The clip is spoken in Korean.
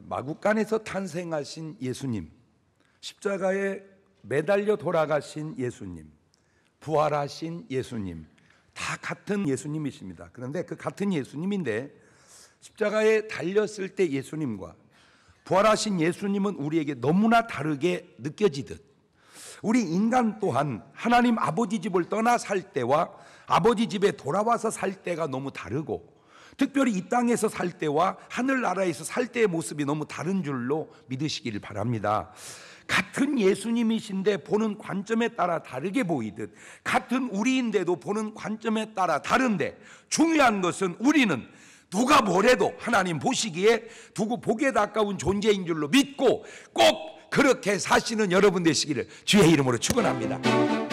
마구간에서 탄생하신 예수님, 십자가에 매달려 돌아가신 예수님, 부활하신 예수님, 다 같은 예수님이십니다. 그런데 그 같은 예수님인데 십자가에 달렸을 때 예수님과 부활하신 예수님은 우리에게 너무나 다르게 느껴지듯 우리 인간 또한 하나님 아버지 집을 떠나 살 때와 아버지 집에 돌아와서 살 때가 너무 다르고 특별히 이 땅에서 살 때와 하늘나라에서 살 때의 모습이 너무 다른 줄로 믿으시기를 바랍니다. 같은 예수님이신데 보는 관점에 따라 다르게 보이듯 같은 우리인데도 보는 관점에 따라 다른데 중요한 것은 우리는 누가 뭐래도 하나님 보시기에 두고 보기에 가까운 존재인 줄로 믿고 꼭 그렇게 사시는 여러분 되시기를 주의 이름으로 축원합니다.